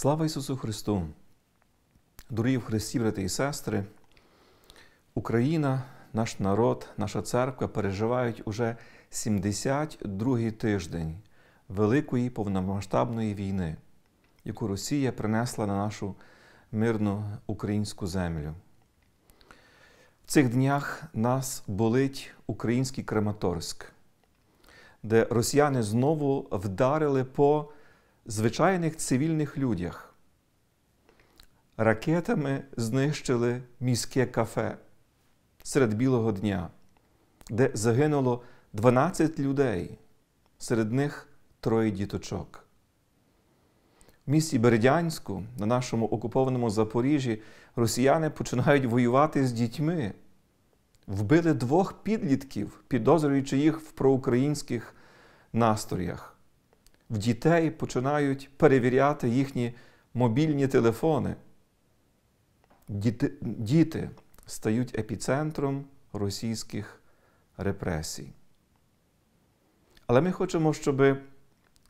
Слава Ісусу Христу! Дорогі в Христі, брати і сестри, Україна, наш народ, наша церква переживають уже 72-й тиждень Великої повномасштабної війни, яку Росія принесла на нашу мирну українську землю. В цих днях нас болить український Краматорськ, де росіяни знову вдарили по звичайних цивільних людях. Ракетами знищили міське кафе серед білого дня, де загинуло 12 людей, серед них троє діточок. В місті Бердянську, на нашому окупованому Запоріжжі, росіяни починають воювати з дітьми. Вбили двох підлітків, підозрюючи їх в проукраїнських настроях в дітей починають перевіряти їхні мобільні телефони. Діти, діти стають епіцентром російських репресій. Але ми хочемо, щоб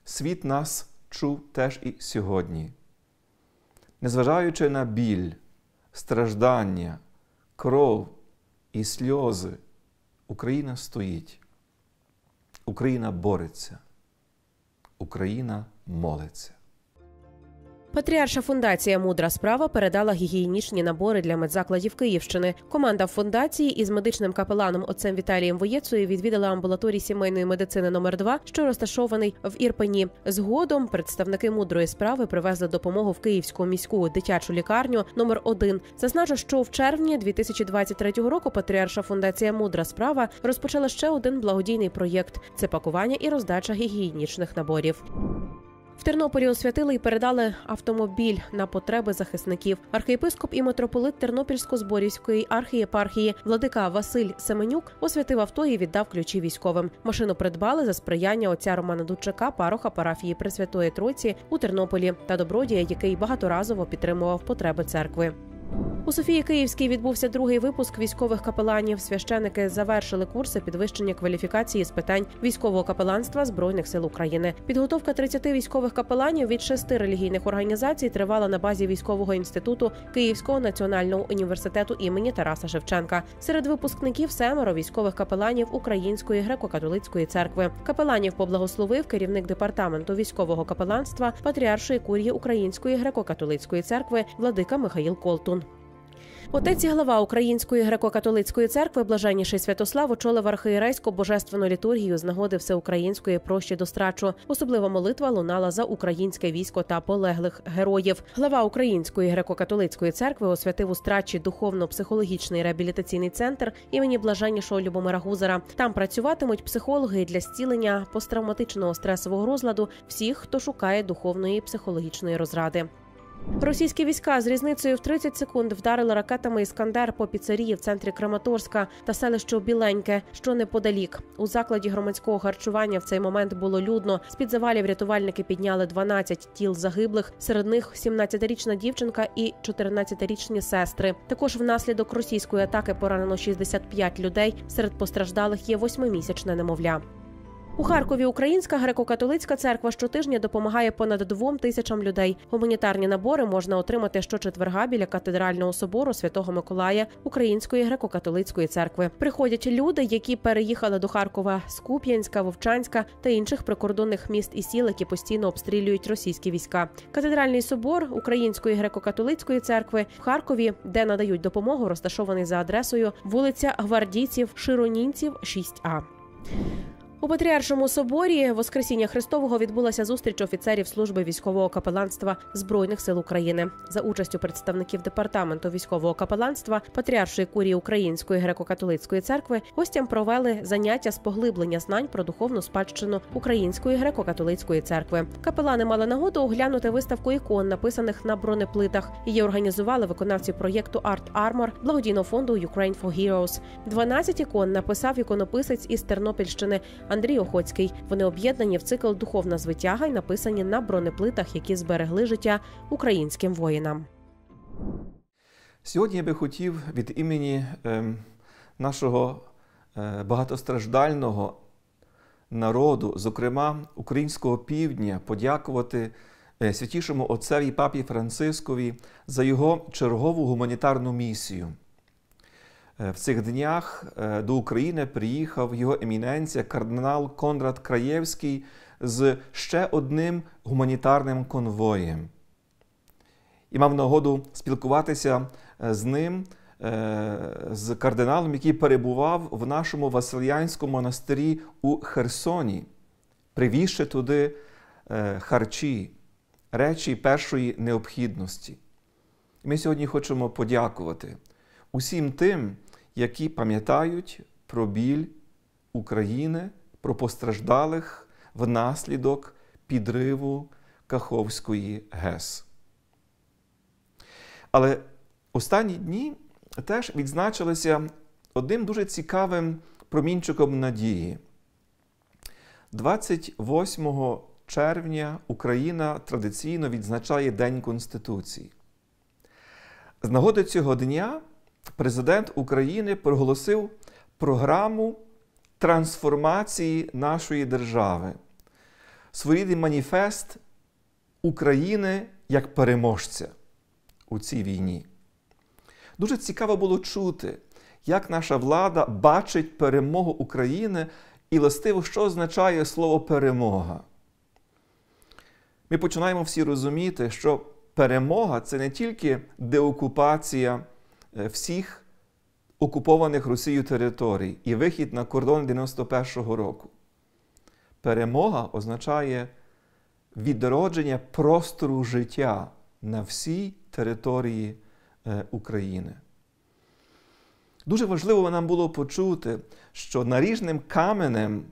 світ нас чув теж і сьогодні. Незважаючи на біль, страждання, кров і сльози, Україна стоїть, Україна бореться. Україна молиться. Патріарша фундація Мудра справа передала гігієнічні набори для медзакладів Київщини. Команда фундації із медичним капеланом отцем Віталієм Воєцею відвідала амбулаторій сімейної медицини номер 2 що розташований в Ірпені. Згодом представники мудрої справи привезли допомогу в Київську міську дитячу лікарню номер 1 Зазначу, що в червні 2023 року Патріарша фундація Мудра справа розпочала ще один благодійний проєкт: це пакування і роздача гігієнічних наборів. В Тернополі освятили і передали автомобіль на потреби захисників. Архієпископ і митрополит Тернопільсько-Зборівської архієпархії владика Василь Семенюк освятив авто і віддав ключі військовим. Машину придбали за сприяння отця Романа Дучака пароха парафії Пресвятої Тройці у Тернополі та добродія, який багаторазово підтримував потреби церкви. У Софії Київській відбувся другий випуск військових капеланів. Священики завершили курси підвищення кваліфікації з питань військового капеланства збройних сил України. Підготовка 30 військових капеланів від шести релігійних організацій тривала на базі військового інституту Київського національного університету імені Тараса Шевченка. Серед випускників семеро військових капеланів Української греко-католицької церкви. Капеланів поблагословив керівник департаменту військового капеланства Патріаршої курії Української греко-католицької церкви Владика Михаїл Колтун. Отець і глава Української греко-католицької церкви, блаженніший Святослав, очолив архієрейську божественну літургію з нагоди всеукраїнської прощі до страчу. Особлива молитва лунала за українське військо та полеглих героїв. Глава Української греко-католицької церкви освятив у страчі духовно-психологічний реабілітаційний центр імені блаженнішого Любомира Гузера. Там працюватимуть психологи для зцілення посттравматичного стресового розладу всіх, хто шукає духовної психологічної розради. Російські війська з різницею в 30 секунд вдарили ракетами Іскандер по піцерії в центрі Краматорська та селищу Біленьке, що неподалік. У закладі громадського харчування в цей момент було людно. З під завалів рятувальники підняли 12 тіл загиблих. Серед них 17-річна дівчинка і 14-річні сестри. Також внаслідок російської атаки поранено 65 людей. Серед постраждалих є восьмимісячне немовля. У Харкові Українська греко-католицька церква щотижня допомагає понад двом тисячам людей. Гуманітарні набори можна отримати щочетверга біля катедрального собору Святого Миколая Української греко-католицької церкви. Приходять люди, які переїхали до Харкова з Куп'янська, Вовчанська та інших прикордонних міст і сіл, які постійно обстрілюють російські війська. Катедральний собор Української греко-католицької церкви в Харкові, де надають допомогу, розташований за адресою вулиця Гвардійців Широнінців, 6А. У Патріаршому соборі Воскресіння Христового відбулася зустріч офіцерів служби військового капеланства збройних сил України за участю представників департаменту військового капеланства Патріаршої курії Української греко-католицької церкви гостям провели заняття з поглиблення знань про духовну спадщину Української греко-католицької церкви. Капелани мали нагоду оглянути виставку ікон, написаних на бронеплитах. Її організували виконавці проєкту Арт Армор благодійного фонду «Ukraine for Heroes». 12 ікон написав іконописець із Тернопільщини. Андрій Охоцький. Вони об'єднані в цикл Духовна звитяга й написані на бронеплитах, які зберегли життя українським воїнам. Сьогодні я би хотів від імені ем, нашого е, багатостраждального народу, зокрема українського півдня, подякувати. Е, Святішому отцеві папі Францискові за його чергову гуманітарну місію. Е, в цих днях е, до України приїхав його еміненція кардинал Конрад Краєвський з ще одним гуманітарним конвоєм. І мав нагоду спілкуватися е, з ним, з кардиналом, який перебував в нашому Васильянському монастирі у Херсоні, привізши туди харчі, речі першої необхідності. Ми сьогодні хочемо подякувати усім тим які пам'ятають про біль України, про постраждалих внаслідок підриву Каховської ГЕС. Але останні дні теж відзначилися одним дуже цікавим промінчиком надії. 28 червня Україна традиційно відзначає День Конституції. З нагоди цього дня президент України проголосив програму трансформації нашої держави, своєрідний маніфест України як переможця у цій війні. Дуже цікаво було чути, як наша влада бачить перемогу України і властиво, що означає слово перемога. Ми починаємо всі розуміти, що перемога це не тільки деокупація. Е, всіх окупованих Росією територій і вихід на кордон 91-го року. Перемога означає відродження простору життя на всій території е, України. Дуже важливо нам було почути, що наріжним каменем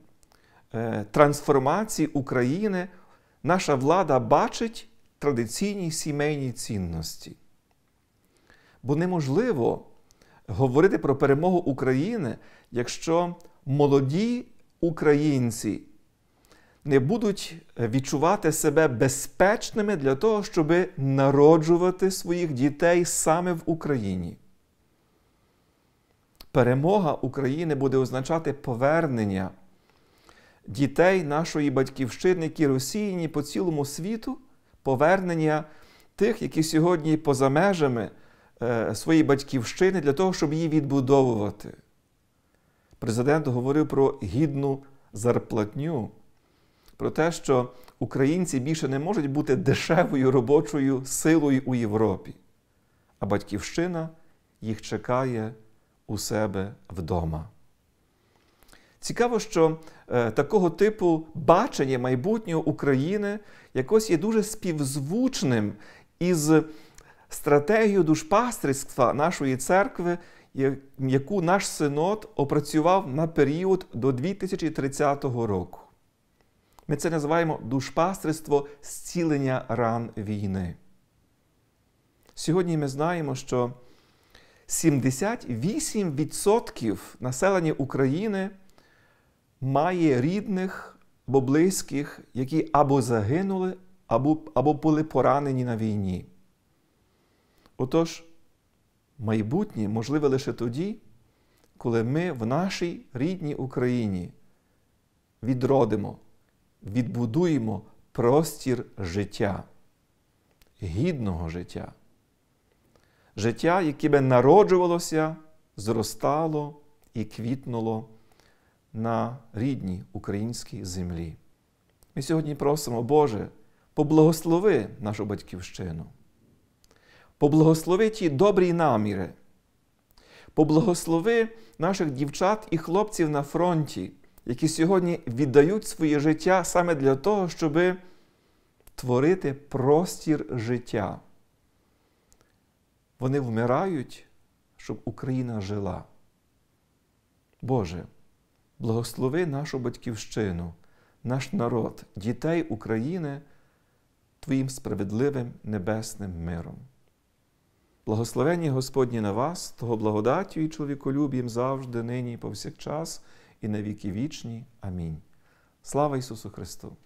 е, трансформації України наша влада бачить традиційні сімейні цінності. Бо неможливо говорити про перемогу України, якщо молоді українці не будуть відчувати себе безпечними для того, щоб народжувати своїх дітей саме в Україні. Перемога України буде означати повернення дітей нашої батьківщини, які розсіяні по цілому світу, повернення тих, які сьогодні поза межами. Е, своєї батьківщини для того, щоб її відбудовувати. Президент говорив про гідну зарплатню, про те, що українці більше не можуть бути дешевою робочою силою у Європі, а батьківщина їх чекає у себе вдома. Цікаво, що е, такого типу бачення майбутнього України якось є дуже співзвучним із стратегію душпастерства нашої церкви, яку наш синод опрацював на період до 2030 року. Ми це називаємо душпастерство зцілення ран війни. Сьогодні ми знаємо, що 78% населення України має рідних або близьких, які або загинули, або, або були поранені на війні. Отож, майбутнє можливе лише тоді, коли ми в нашій рідній Україні відродимо, відбудуємо простір життя, гідного життя, життя, яке би народжувалося, зростало і квітнуло на рідній українській землі. Ми сьогодні просимо, Боже, поблагослови нашу батьківщину поблагослови ті добрі наміри, поблагослови наших дівчат і хлопців на фронті, які сьогодні віддають своє життя саме для того, щоб творити простір життя. Вони вмирають, щоб Україна жила. Боже, благослови нашу батьківщину, наш народ, дітей України Твоїм справедливим небесним миром. Благословені Господні на вас, того благодаттю і чоловіколюб'ям завжди, нині, і повсякчас, і на віки вічні. Амінь. Слава Ісусу Христу!